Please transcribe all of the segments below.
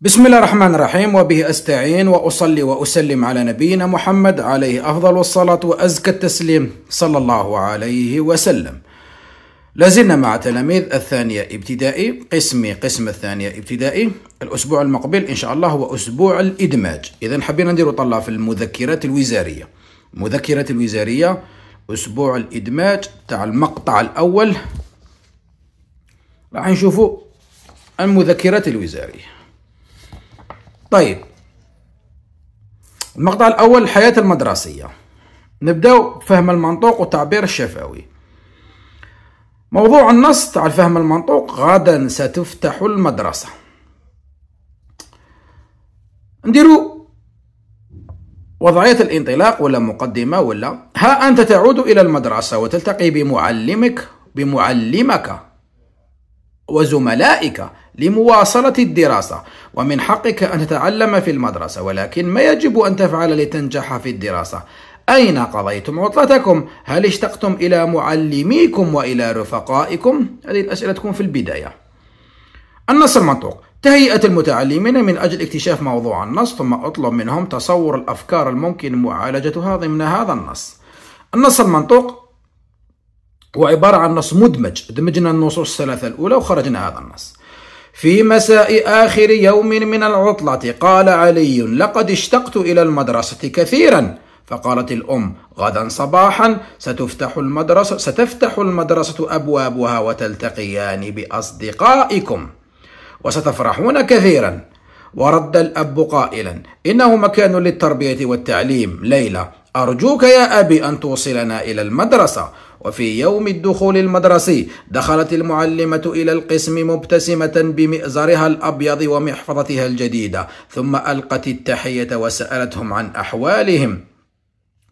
بسم الله الرحمن الرحيم وبه استعين واصلي واسلم على نبينا محمد عليه افضل الصلاه وازكى التسليم صلى الله عليه وسلم. لازلنا مع تلاميذ الثانيه ابتدائي قسم قسم الثانيه ابتدائي الاسبوع المقبل ان شاء الله هو اسبوع الادماج، اذا حبينا نديروا طلع في المذكرات الوزاريه. المذكرات الوزاريه اسبوع الادماج تاع المقطع الاول راح نشوفوا المذكرات الوزاريه. طيب المقطع الأول الحياة المدرسية نبداو فهم المنطوق وتعبير الشفوي موضوع النص تاع الفهم المنطوق غدا ستفتح المدرسة نديرو وضعية الانطلاق ولا مقدمة ولا ها أنت تعود إلى المدرسة وتلتقي بمعلمك بمعلمك وزملائك لمواصلة الدراسة ومن حقك أن تتعلم في المدرسة ولكن ما يجب أن تفعل لتنجح في الدراسة أين قضيتم عطلتكم؟ هل اشتقتم إلى معلميكم وإلى رفقائكم؟ هذه الأسئلة تكون في البداية النص المنطوق تهيئة المتعلمين من أجل اكتشاف موضوع النص ثم أطلب منهم تصور الأفكار الممكن معالجتها ضمن هذا النص النص المنطوق هو عبارة عن نص مدمج دمجنا النصوص الثلاثة الأولى وخرجنا هذا النص في مساء آخر يوم من العطلة قال علي لقد اشتقت إلى المدرسة كثيرا فقالت الأم غدا صباحا ستفتح المدرسة ستفتح المدرسة أبوابها وتلتقيان بأصدقائكم وستفرحون كثيرا ورد الأب قائلا إنه مكان للتربية والتعليم ليلى أرجوك يا أبي أن توصلنا إلى المدرسة وفي يوم الدخول المدرسي دخلت المعلمة إلى القسم مبتسمة بمئزرها الأبيض ومحفظتها الجديدة ثم ألقت التحية وسألتهم عن أحوالهم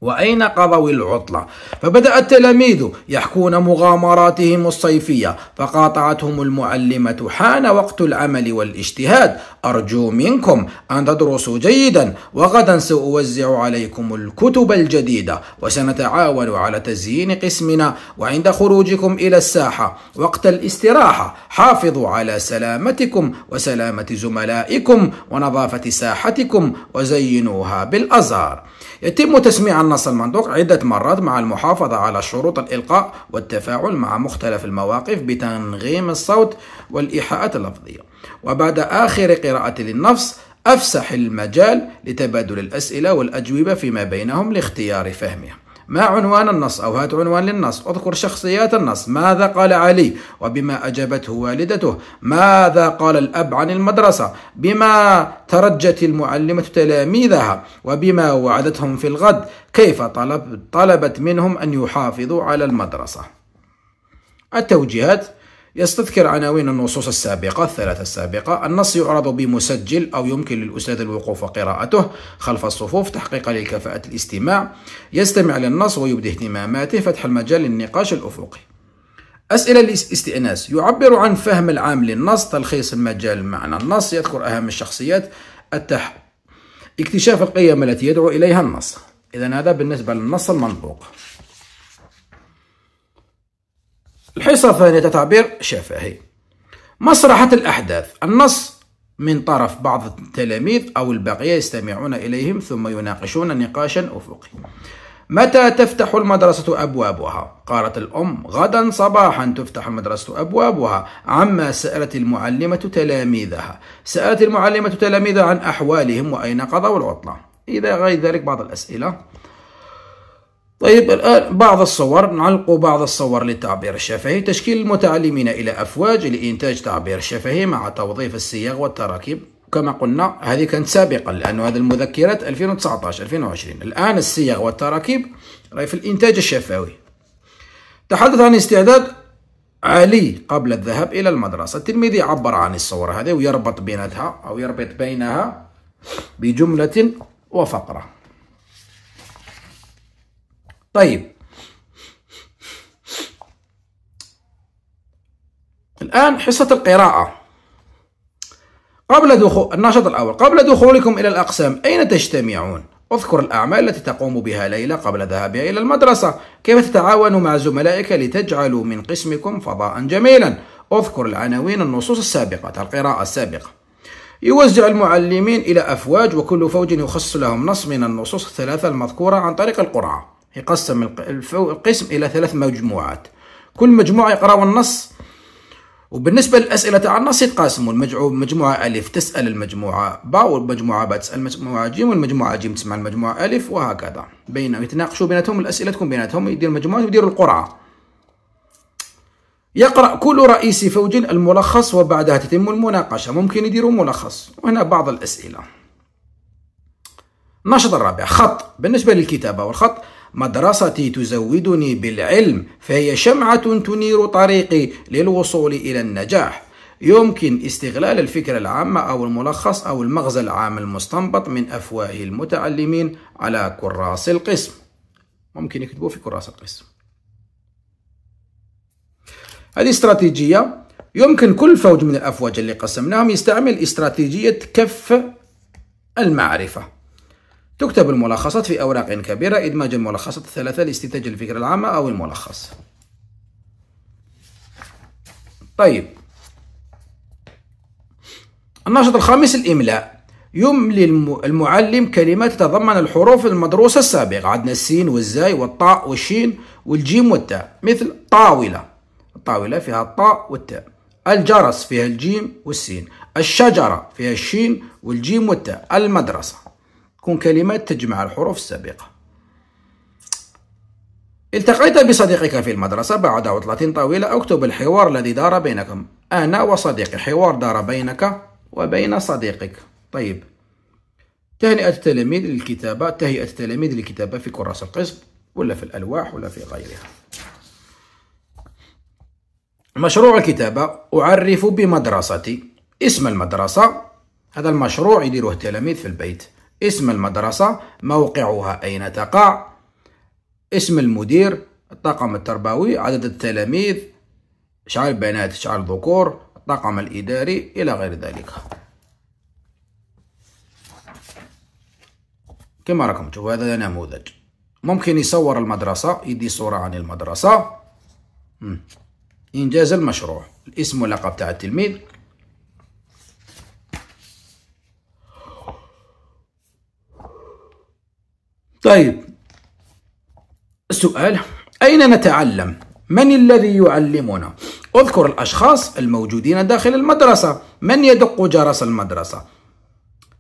وأين قضوا العطلة؟ فبدأ التلاميذ يحكون مغامراتهم الصيفية فقاطعتهم المعلمة حان وقت العمل والاجتهاد أرجو منكم أن تدرسوا جيدا وغدا سأوزع عليكم الكتب الجديدة وسنتعاون على تزيين قسمنا وعند خروجكم إلى الساحة وقت الاستراحة حافظوا على سلامتكم وسلامة زملائكم ونظافة ساحتكم وزينوها بالأزهار يتم تسميع النص المندوق عدة مرات مع المحافظة على شروط الإلقاء والتفاعل مع مختلف المواقف بتنغيم الصوت والإيحاءات اللفظية وبعد آخر قراءة للنفس أفسح المجال لتبادل الأسئلة والأجوبة فيما بينهم لاختيار فهمهم ما عنوان النص أو هات عنوان للنص اذكر شخصيات النص ماذا قال علي وبما أجابته والدته ماذا قال الأب عن المدرسة بما ترجت المعلمة تلاميذها وبما وعدتهم في الغد كيف طلب طلبت منهم أن يحافظوا على المدرسة التوجيهات يستذكر عناوين النصوص السابقة الثلاثة السابقة النص يعرض بمسجل أو يمكن للأستاذ الوقوف وقراءته خلف الصفوف تحقيقا للكفاءة الاستماع يستمع للنص ويبدي اهتماماته فتح المجال للنقاش الأفقي أسئلة الاستئناس يعبر عن فهم العام للنص تلخيص المجال معنى النص يذكر أهم الشخصيات التح اكتشاف القيم التي يدعو إليها النص إذا هذا بالنسبة للنص المنطوق الحصة الثانية تعبير شفهي مسرحة الأحداث النص من طرف بعض التلاميذ أو البقية يستمعون إليهم ثم يناقشون نقاشا أفقي متى تفتح المدرسة أبوابها؟ قالت الأم غدا صباحا تفتح المدرسة أبوابها عما سألت المعلمة تلاميذها سألت المعلمة تلاميذها عن أحوالهم وأين قضوا العطلة إلى غير ذلك بعض الأسئلة طيب الآن بعض الصور نعلق بعض الصور للتعبير الشفهي تشكيل المتعلمين إلى أفواج لإنتاج تعبير شفهي مع توظيف الصيغ والتراكيب كما قلنا هذه كانت سابقا لأن هذه المذكرات 2019 2020 الآن الصيغ والتراكيب راهي في الإنتاج الشفوي تحدث عن استعداد علي قبل الذهاب إلى المدرسة التلميذ يعبر عن الصورة هذه ويربط بينها أو يربط بينها بجملة وفقرة طيب الآن حصة القراءة قبل دخول النشاط الأول قبل دخولكم إلى الأقسام أين تجتمعون؟ اذكر الأعمال التي تقوم بها ليلى قبل ذهابها إلى المدرسة كيف تتعاون مع زملائك لتجعلوا من قسمكم فضاء جميلا اذكر العناوين النصوص السابقة القراءة السابقة يوزع المعلمين إلى أفواج وكل فوج يخصص لهم نص من النصوص الثلاثة المذكورة عن طريق القرعة يقسم القسم إلى ثلاث مجموعات كل مجموعة يقرأوا النص وبالنسبة للأسئلة تاع النص يتقاسموا مجموعة ألف تسأل المجموعة با والمجموعة با تسأل المجموعة جيم والمجموعة جيم تسمع المجموعة ألف وهكذا بينهم يتناقشوا بيناتهم الأسئلة تكون بيناتهم يدير مجموعات ويديروا القرعة يقرأ كل رئيس فوج الملخص وبعدها تتم المناقشة ممكن يديروا ملخص وهنا بعض الأسئلة النشط الرابع خط بالنسبة للكتابة والخط مدرستي تزودني بالعلم فهي شمعة تنير طريقي للوصول إلى النجاح يمكن استغلال الفكرة العامة أو الملخص أو المغزى العام المستنبط من أفواه المتعلمين على كراس القسم ممكن يكتبوه في كراس القسم هذه استراتيجية يمكن كل فوج من الأفواج اللي قسمناهم يستعمل استراتيجية كف المعرفة تكتب الملخصات في أوراق كبيرة إدماج الملخصات الثلاثة لاستنتاج الفكرة العامة أو الملخص طيب النشاط الخامس الإملاء يملي المعلم كلمات تتضمن الحروف المدروسة السابقة عندنا السين والزاي والطاء والشين والجيم والتاء مثل طاولة الطاولة فيها الطاء والتاء الجرس فيها الجيم والسين الشجرة فيها الشين والجيم والتاء المدرسة تكون كلمات تجمع الحروف السابقة التقيت بصديقك في المدرسة بعد عطلة طويلة اكتب الحوار الذي دار بينكم أنا وصديقي حوار دار بينك وبين صديقك طيب تهنئة التلاميذ للكتابة تهيئة التلاميذ للكتابة في كراس القسم ولا في الألواح ولا في غيرها مشروع الكتابة أعرف بمدرستي اسم المدرسة هذا المشروع يديروه التلاميذ في البيت اسم المدرسة موقعها أين تقع اسم المدير الطاقم التربوي عدد التلاميذ شعر البنات شعر الذكور الطاقم الإداري إلى غير ذلك كما راكم تشوفوا هذا نموذج ممكن يصور المدرسة يدي صورة عن المدرسة إنجاز المشروع الاسم واللقب تاع التلميذ طيب السؤال أين نتعلم؟ من الذي يعلمنا؟ اذكر الأشخاص الموجودين داخل المدرسة من يدق جرس المدرسة؟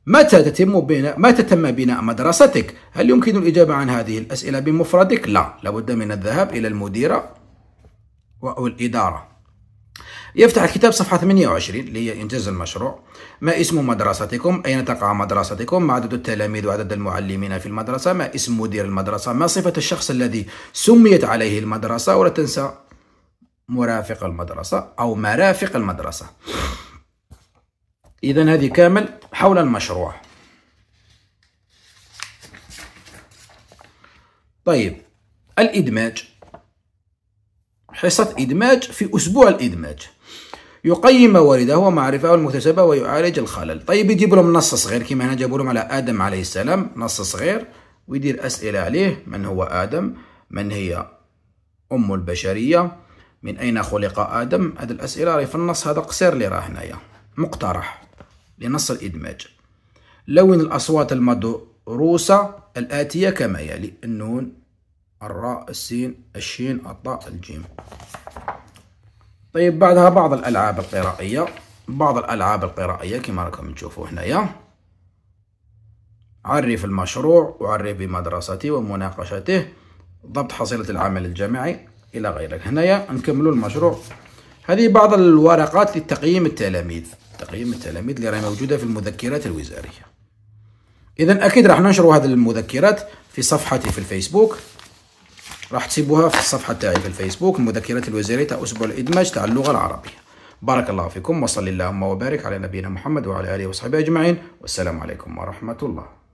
متى تتم بناء متى تم بناء مدرستك؟ هل يمكن الإجابة عن هذه الأسئلة بمفردك؟ لا، لابد من الذهاب إلى المديرة أو الإدارة. يفتح الكتاب صفحة 28 اللي هي إنجاز المشروع ما اسم مدرستكم أين تقع مدرستكم ما عدد التلاميذ وعدد المعلمين في المدرسة ما اسم مدير المدرسة ما صفة الشخص الذي سميت عليه المدرسة ولا تنسى مرافق المدرسة أو مرافق المدرسة إذا هذه كامل حول المشروع طيب الإدماج حصة إدماج في أسبوع الإدماج يقيم والده ومعرفه المكتسبه ويعالج الخلل طيب يجيب لهم نص صغير كما هنا جابوا لهم على ادم عليه السلام نص صغير ويدير اسئله عليه من هو ادم من هي ام البشريه من اين خلق ادم هذه الاسئله راهي في النص هذا قصير اللي راه هنايا مقترح لنص الادماج لون الاصوات المدروسه الاتيه كما يلي النون الراء السين الشين الطاء الجيم طيب بعدها بعض الألعاب القرائية بعض الألعاب القرائية كما راكم تشوفوا هنايا عرف المشروع وعرف بمدرستي ومناقشته ضبط حصيلة العمل الجماعي إلى غيرك هنايا نكملوا المشروع هذه بعض الورقات لتقييم التلاميذ تقييم التلاميذ اللي راهي موجودة في المذكرات الوزارية إذا أكيد راح ننشر هذه المذكرات في صفحتي في الفيسبوك راح تسيبوها في الصفحة تاعي في الفيسبوك مذكرة الوزارية تاع أسبوع الإدماج تاع اللغة العربية بارك الله فيكم وصلي اللهم وبارك على نبينا محمد وعلى آله وصحبه أجمعين والسلام عليكم ورحمة الله